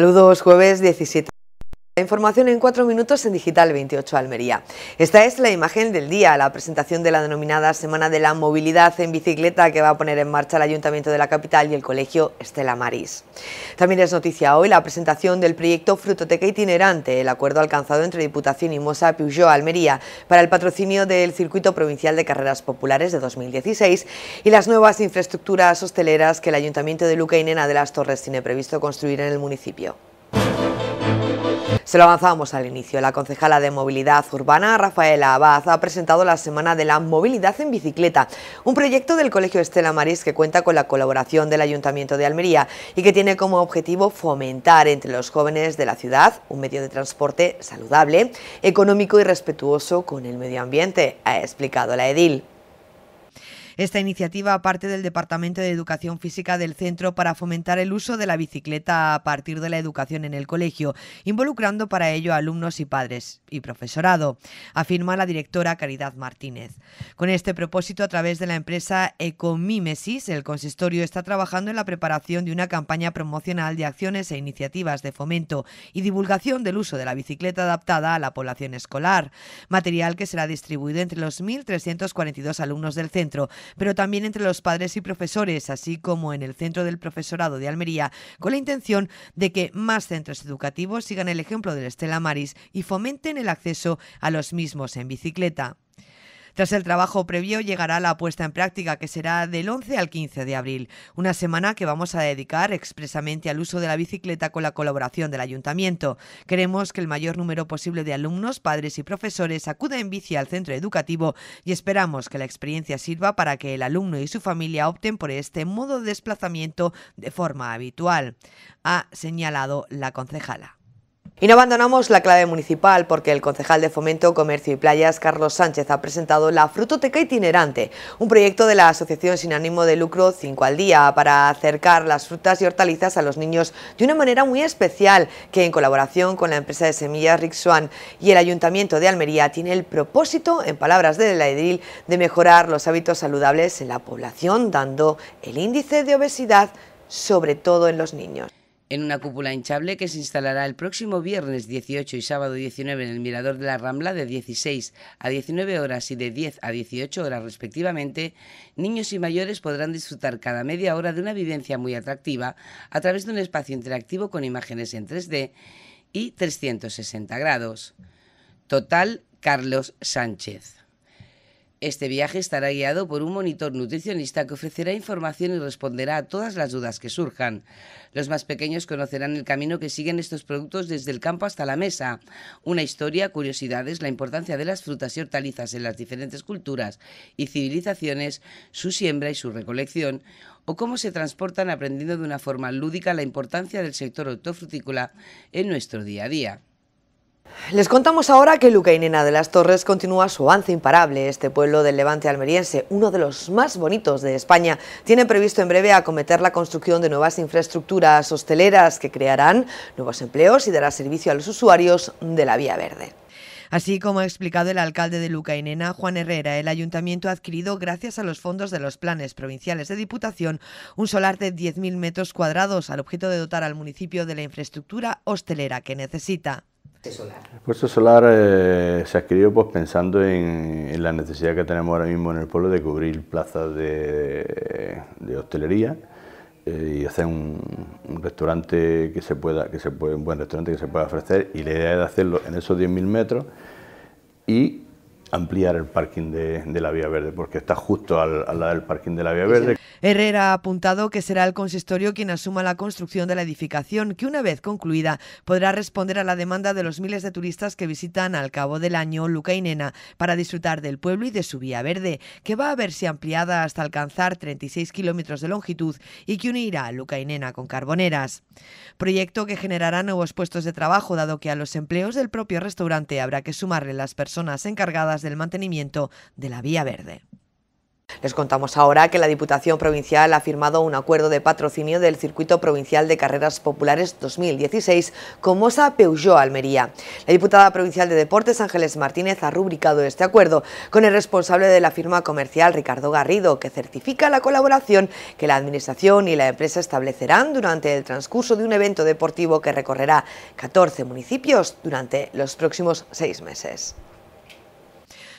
Saludos jueves 17 Información en cuatro minutos en Digital 28 Almería. Esta es la imagen del día, la presentación de la denominada Semana de la Movilidad en Bicicleta que va a poner en marcha el Ayuntamiento de la Capital y el Colegio Estela Maris. También es noticia hoy la presentación del proyecto Frutoteca Itinerante, el acuerdo alcanzado entre Diputación y Mosa Peugeot Almería para el patrocinio del Circuito Provincial de Carreras Populares de 2016 y las nuevas infraestructuras hosteleras que el Ayuntamiento de Luca y Nena de las Torres tiene previsto construir en el municipio. Se lo avanzamos al inicio. La concejala de Movilidad Urbana, Rafaela Abad, ha presentado la Semana de la Movilidad en Bicicleta, un proyecto del Colegio Estela Maris que cuenta con la colaboración del Ayuntamiento de Almería y que tiene como objetivo fomentar entre los jóvenes de la ciudad un medio de transporte saludable, económico y respetuoso con el medio ambiente, ha explicado la edil. Esta iniciativa parte del Departamento de Educación Física del Centro para fomentar el uso de la bicicleta a partir de la educación en el colegio, involucrando para ello alumnos y padres y profesorado, afirma la directora Caridad Martínez. Con este propósito, a través de la empresa Ecomimesis, el consistorio está trabajando en la preparación de una campaña promocional de acciones e iniciativas de fomento y divulgación del uso de la bicicleta adaptada a la población escolar, material que será distribuido entre los 1.342 alumnos del centro, pero también entre los padres y profesores, así como en el Centro del Profesorado de Almería, con la intención de que más centros educativos sigan el ejemplo del Estela Maris y fomenten el acceso a los mismos en bicicleta. Tras el trabajo previo llegará la puesta en práctica, que será del 11 al 15 de abril, una semana que vamos a dedicar expresamente al uso de la bicicleta con la colaboración del ayuntamiento. Queremos que el mayor número posible de alumnos, padres y profesores acuda en bici al centro educativo y esperamos que la experiencia sirva para que el alumno y su familia opten por este modo de desplazamiento de forma habitual, ha señalado la concejala. Y no abandonamos la clave municipal porque el concejal de Fomento, Comercio y Playas, Carlos Sánchez, ha presentado la Frutoteca Itinerante, un proyecto de la Asociación Sin Ánimo de Lucro 5 al Día para acercar las frutas y hortalizas a los niños de una manera muy especial que en colaboración con la empresa de semillas Rixuan y el Ayuntamiento de Almería tiene el propósito, en palabras de la de mejorar los hábitos saludables en la población, dando el índice de obesidad sobre todo en los niños en una cúpula hinchable que se instalará el próximo viernes 18 y sábado 19 en el Mirador de la Rambla de 16 a 19 horas y de 10 a 18 horas respectivamente, niños y mayores podrán disfrutar cada media hora de una vivencia muy atractiva a través de un espacio interactivo con imágenes en 3D y 360 grados. Total Carlos Sánchez. Este viaje estará guiado por un monitor nutricionista que ofrecerá información y responderá a todas las dudas que surjan. Los más pequeños conocerán el camino que siguen estos productos desde el campo hasta la mesa. Una historia, curiosidades, la importancia de las frutas y hortalizas en las diferentes culturas y civilizaciones, su siembra y su recolección, o cómo se transportan aprendiendo de una forma lúdica la importancia del sector hortofrutícola en nuestro día a día. Les contamos ahora que Lucainena de las Torres continúa su avance imparable. Este pueblo del Levante almeriense, uno de los más bonitos de España, tiene previsto en breve acometer la construcción de nuevas infraestructuras hosteleras que crearán nuevos empleos y dará servicio a los usuarios de la Vía Verde. Así como ha explicado el alcalde de Lucainena, Juan Herrera, el ayuntamiento ha adquirido, gracias a los fondos de los planes provinciales de Diputación, un solar de 10.000 metros cuadrados al objeto de dotar al municipio de la infraestructura hostelera que necesita. Solar. El puesto solar eh, se adquirió pues, pensando en, la necesidad que tenemos ahora mismo en el pueblo de cubrir plazas de, hostelería eh, y hacer un, restaurante que se pueda, que se puede, buen restaurante que se pueda ofrecer y la idea es hacerlo en esos 10.000 metros y ampliar el parking de, la Vía Verde, porque está justo al, lado del parking de la Vía Verde. Herrera ha apuntado que será el consistorio quien asuma la construcción de la edificación, que una vez concluida podrá responder a la demanda de los miles de turistas que visitan al cabo del año Luca y Nena para disfrutar del pueblo y de su Vía Verde, que va a verse ampliada hasta alcanzar 36 kilómetros de longitud y que unirá a Luca y Nena con Carboneras. Proyecto que generará nuevos puestos de trabajo, dado que a los empleos del propio restaurante habrá que sumarle las personas encargadas del mantenimiento de la vía verde. Les contamos ahora que la Diputación Provincial ha firmado un acuerdo de patrocinio del Circuito Provincial de Carreras Populares 2016 con Mosa Peugeot Almería. La diputada provincial de Deportes, Ángeles Martínez, ha rubricado este acuerdo con el responsable de la firma comercial, Ricardo Garrido, que certifica la colaboración que la Administración y la empresa establecerán durante el transcurso de un evento deportivo que recorrerá 14 municipios durante los próximos seis meses.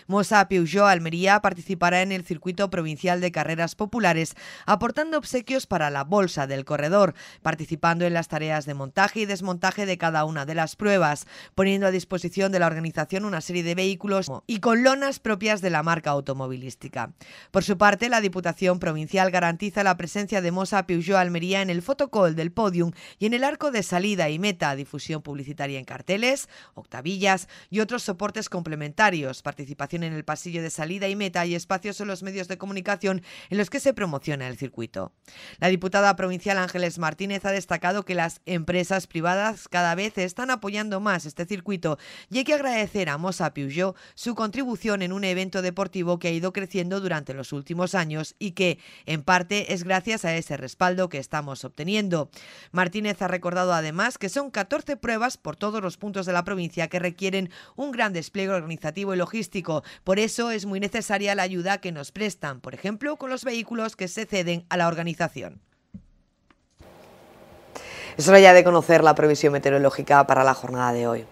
Mosa Peugeot Almería participará en el circuito provincial de carreras populares, aportando obsequios para la bolsa del corredor, participando en las tareas de montaje y desmontaje de cada una de las pruebas, poniendo a disposición de la organización una serie de vehículos y con lonas propias de la marca automovilística. Por su parte, la Diputación Provincial garantiza la presencia de Mosa Peugeot Almería en el fotocol del podium y en el arco de salida y meta, difusión publicitaria en carteles, octavillas y otros soportes complementarios, participación en el pasillo de salida y meta y espacios en los medios de comunicación en los que se promociona el circuito. La diputada provincial Ángeles Martínez ha destacado que las empresas privadas cada vez están apoyando más este circuito y hay que agradecer a Mosa su contribución en un evento deportivo que ha ido creciendo durante los últimos años y que, en parte, es gracias a ese respaldo que estamos obteniendo. Martínez ha recordado además que son 14 pruebas por todos los puntos de la provincia que requieren un gran despliegue organizativo y logístico, por eso es muy necesaria la ayuda que nos prestan, por ejemplo, con los vehículos que se ceden a la organización. Es hora ya de conocer la previsión meteorológica para la jornada de hoy.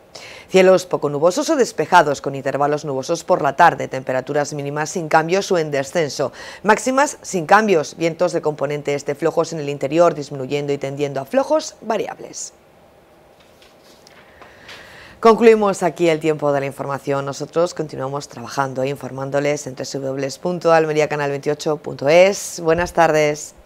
Cielos poco nubosos o despejados, con intervalos nubosos por la tarde, temperaturas mínimas sin cambios o en descenso, máximas sin cambios, vientos de componente de este flojos en el interior, disminuyendo y tendiendo a flojos variables. Concluimos aquí el tiempo de la información. Nosotros continuamos trabajando e informándoles en www.almeriacanal28.es. Buenas tardes.